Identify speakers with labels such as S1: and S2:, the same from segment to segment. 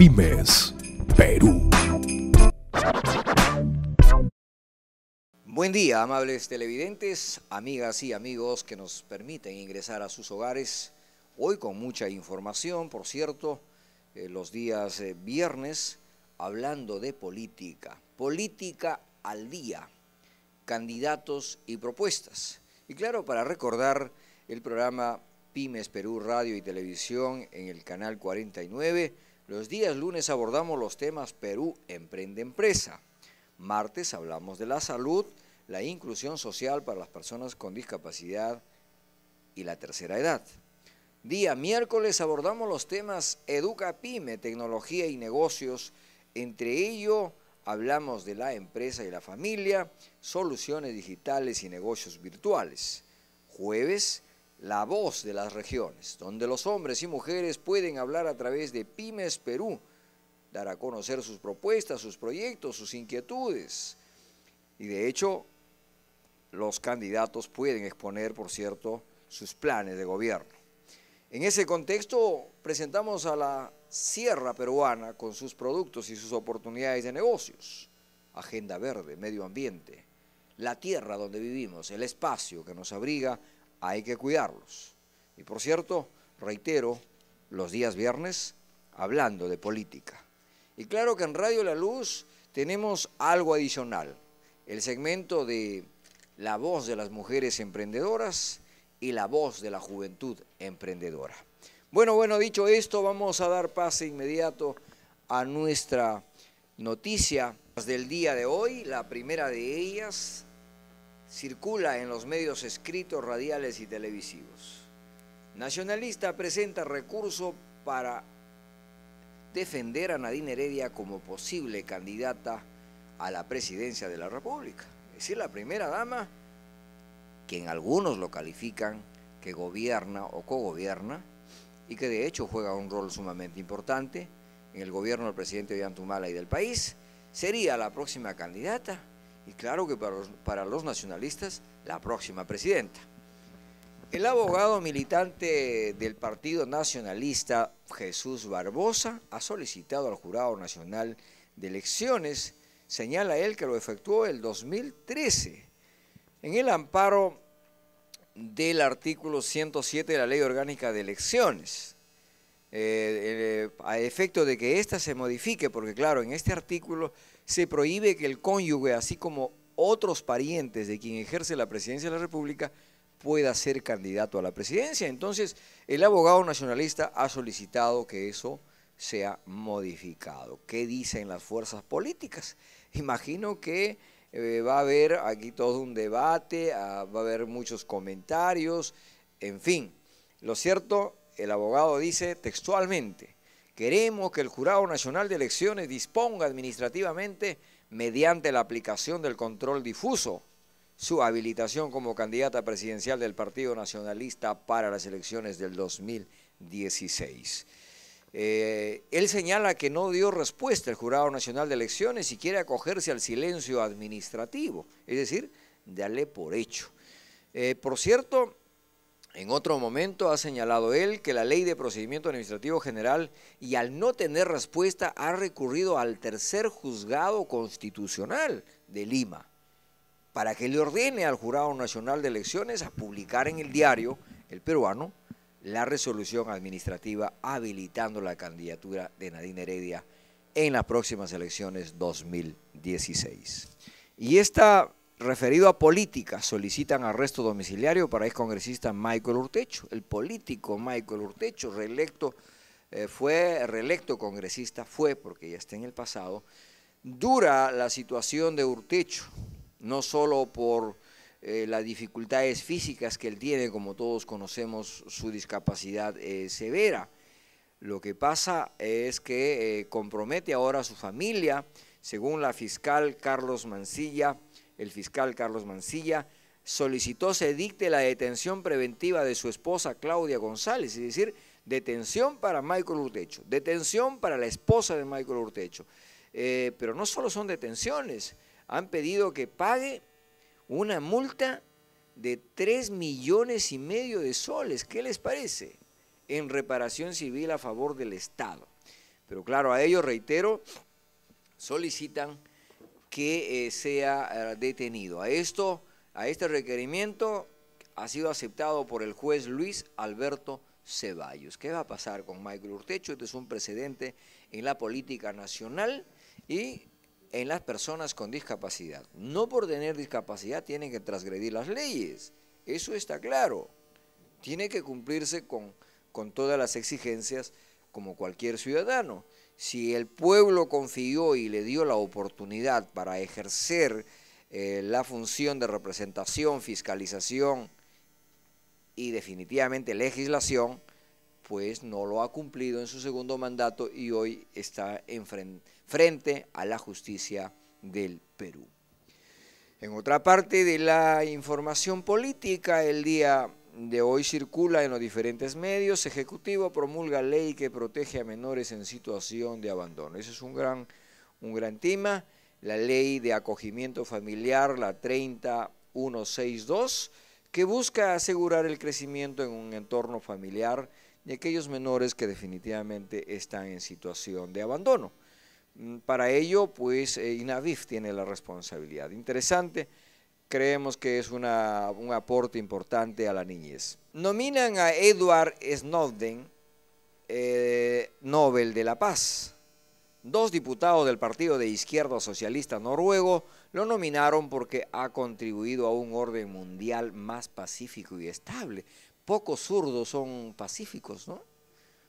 S1: Pymes Perú. Buen día, amables televidentes, amigas y amigos que nos permiten ingresar a sus hogares. Hoy con mucha información, por cierto, eh, los días eh, viernes, hablando de política. Política al día, candidatos y propuestas. Y claro, para recordar el programa Pymes Perú Radio y Televisión en el canal 49, los días lunes abordamos los temas Perú Emprende Empresa. Martes hablamos de la salud, la inclusión social para las personas con discapacidad y la tercera edad. Día miércoles abordamos los temas Educa Pyme, tecnología y negocios. Entre ello hablamos de la empresa y la familia, soluciones digitales y negocios virtuales. Jueves la voz de las regiones, donde los hombres y mujeres pueden hablar a través de Pymes Perú, dar a conocer sus propuestas, sus proyectos, sus inquietudes. Y de hecho, los candidatos pueden exponer, por cierto, sus planes de gobierno. En ese contexto, presentamos a la Sierra Peruana con sus productos y sus oportunidades de negocios. Agenda verde, medio ambiente, la tierra donde vivimos, el espacio que nos abriga hay que cuidarlos. Y por cierto, reitero, los días viernes hablando de política. Y claro que en Radio La Luz tenemos algo adicional, el segmento de la voz de las mujeres emprendedoras y la voz de la juventud emprendedora. Bueno, bueno, dicho esto, vamos a dar pase inmediato a nuestra noticia del día de hoy, la primera de ellas circula en los medios escritos, radiales y televisivos. Nacionalista presenta recurso para defender a Nadine Heredia como posible candidata a la presidencia de la República. Es decir, la primera dama, que en algunos lo califican que gobierna o cogobierna, y que de hecho juega un rol sumamente importante en el gobierno del presidente de Antumala y del país, sería la próxima candidata y claro que para los, nacionalistas la próxima presidenta. El abogado militante del Partido Nacionalista, Jesús Barbosa, ha solicitado al Jurado Nacional de Elecciones, señala él que lo efectuó el 2013, en el amparo del artículo 107 de la Ley Orgánica de Elecciones. Eh, eh, a efecto de que ésta se modifique, porque claro, en este artículo se prohíbe que el cónyuge, así como otros parientes de quien ejerce la presidencia de la República, pueda ser candidato a la presidencia. Entonces, el abogado nacionalista ha solicitado que eso sea modificado. ¿Qué dicen las fuerzas políticas? Imagino que eh, va a haber aquí todo un debate, ah, va a haber muchos comentarios, en fin. Lo cierto el abogado dice textualmente, queremos que el Jurado Nacional de Elecciones disponga administrativamente, mediante la aplicación del control difuso, su habilitación como candidata presidencial del Partido Nacionalista para las elecciones del 2016. Eh, él señala que no dio respuesta el Jurado Nacional de Elecciones y quiere acogerse al silencio administrativo, es decir, darle por hecho. Eh, por cierto, en otro momento ha señalado él que la ley de procedimiento administrativo general y al no tener respuesta ha recurrido al tercer juzgado constitucional de Lima para que le ordene al Jurado Nacional de Elecciones a publicar en el diario El Peruano la resolución administrativa habilitando la candidatura de Nadine Heredia en las próximas elecciones 2016. Y esta Referido a política, solicitan arresto domiciliario para ex congresista Michael Urtecho. El político Michael Urtecho, reelecto, eh, fue reelecto congresista, fue, porque ya está en el pasado. Dura la situación de Urtecho, no solo por eh, las dificultades físicas que él tiene, como todos conocemos, su discapacidad eh, severa. Lo que pasa es que compromete ahora a su familia, según la fiscal Carlos Mancilla, el fiscal Carlos Mancilla solicitó se dicte la detención preventiva de su esposa Claudia González, es decir, detención para Michael Urtecho, detención para la esposa de Michael Urtecho. Eh, pero no solo son detenciones, han pedido que pague una multa de 3 millones y medio de soles, ¿qué les parece? En reparación civil a favor del Estado. Pero claro, a ellos, reitero, solicitan que eh, sea eh, detenido. A esto, a este requerimiento ha sido aceptado por el juez Luis Alberto Ceballos. ¿Qué va a pasar con Michael Urtecho? Este es un precedente en la política nacional y en las personas con discapacidad. No por tener discapacidad tienen que transgredir las leyes, eso está claro. Tiene que cumplirse con todas las exigencias como cualquier ciudadano. Si el pueblo confió y le dio la oportunidad para ejercer eh, la función de representación, fiscalización y definitivamente legislación, pues no lo ha cumplido en su segundo mandato y hoy está frente a la justicia del Perú. En otra parte de la información política, el día de hoy circula en los diferentes medios, Ejecutivo promulga ley que protege a menores en situación de abandono. Ese es un gran, un gran tema, la ley de acogimiento familiar, la 30162, que busca asegurar el crecimiento en un entorno familiar de aquellos menores que definitivamente están en situación de abandono. Mm, para ello, pues, eh, INAVIF tiene la responsabilidad. Interesante creemos que es un aporte importante a la niñez. Nominan a Edward Snowden eh, Nobel de la Paz. Dos diputados del Partido de Izquierda Socialista Noruego lo nominaron porque ha contribuido a un orden mundial más pacífico y estable. Pocos zurdos son pacíficos, ¿no?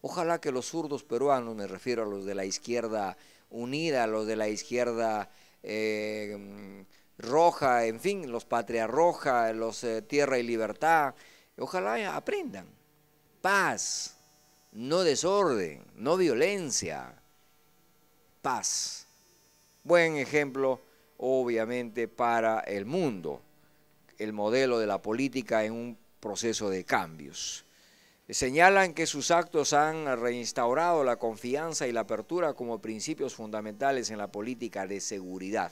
S1: Ojalá que los zurdos peruanos, me refiero a los de la izquierda unida, a los de la izquierda... Eh, Roja, en fin, los Patria Roja, los eh, Tierra y Libertad. Ojalá aprendan. Paz, no desorden, no violencia. Paz. Buen ejemplo, obviamente, para el mundo. El modelo de la política en un proceso de cambios. Señalan que sus actos han reinstaurado la confianza y la apertura como principios fundamentales en la política de seguridad.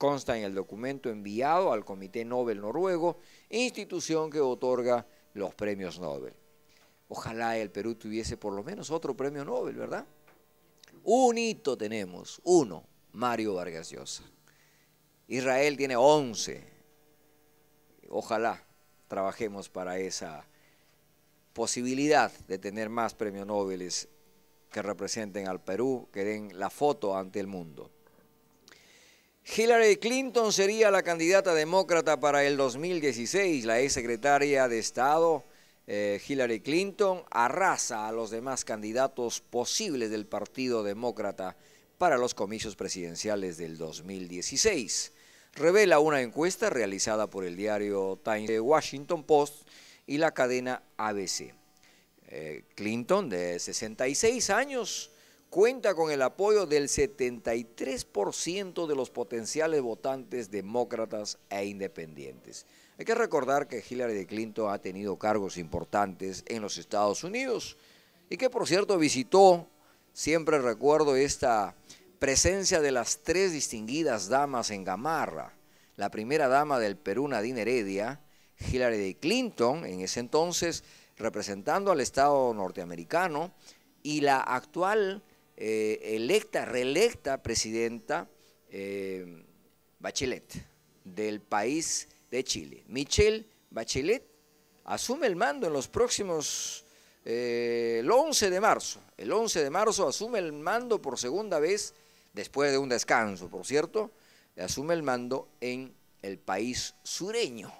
S1: Consta en el documento enviado al Comité Nobel noruego, institución que otorga los premios Nobel. Ojalá el Perú tuviese por lo menos otro premio Nobel, ¿verdad? Un hito tenemos, uno, Mario Vargas Llosa. Israel tiene 11. Ojalá trabajemos para esa posibilidad de tener más premios Nobel que representen al Perú, que den la foto ante el mundo. Hillary Clinton sería la candidata demócrata para el 2016. La ex secretaria de Estado, eh, Hillary Clinton, arrasa a los demás candidatos posibles del Partido Demócrata para los comicios presidenciales del 2016. Revela una encuesta realizada por el diario Times eh, Washington Post y la cadena ABC. Eh, Clinton, de 66 años, cuenta con el apoyo del 73% de los potenciales votantes demócratas e independientes. Hay que recordar que Hillary Clinton ha tenido cargos importantes en los Estados Unidos y que por cierto visitó, siempre recuerdo esta presencia de las tres distinguidas damas en Gamarra, la primera dama del Perú, Nadine Heredia, Hillary Clinton, en ese entonces representando al Estado norteamericano, y la actual eh, electa, reelecta presidenta eh, Bachelet del país de Chile. Michelle Bachelet asume el mando en los próximos, eh, el 11 de marzo. El 11 de marzo asume el mando por segunda vez, después de un descanso, por cierto, asume el mando en el país sureño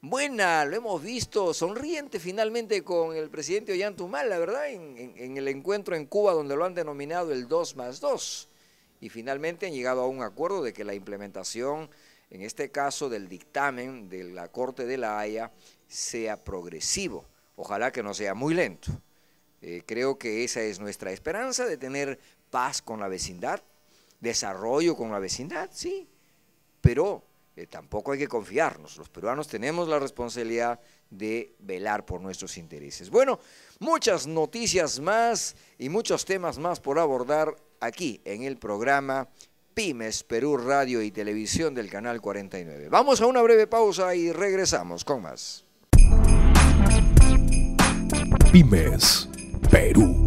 S1: buena, lo hemos visto, sonriente finalmente con el presidente Ollantumal, verdad, en, el encuentro en Cuba donde lo han denominado el 2 más 2. Y finalmente han llegado a un acuerdo de que la implementación, en este caso del dictamen de la Corte de la Haya, sea progresivo. Ojalá que no sea muy lento. Eh, creo que esa es nuestra esperanza de tener paz con la vecindad, desarrollo con la vecindad, sí, pero eh, tampoco hay que confiarnos. Los peruanos tenemos la responsabilidad de velar por nuestros intereses. Bueno, muchas noticias más y muchos temas más por abordar aquí en el programa Pymes Perú Radio y Televisión del Canal 49. Vamos a una breve pausa y regresamos con más. Pymes Perú.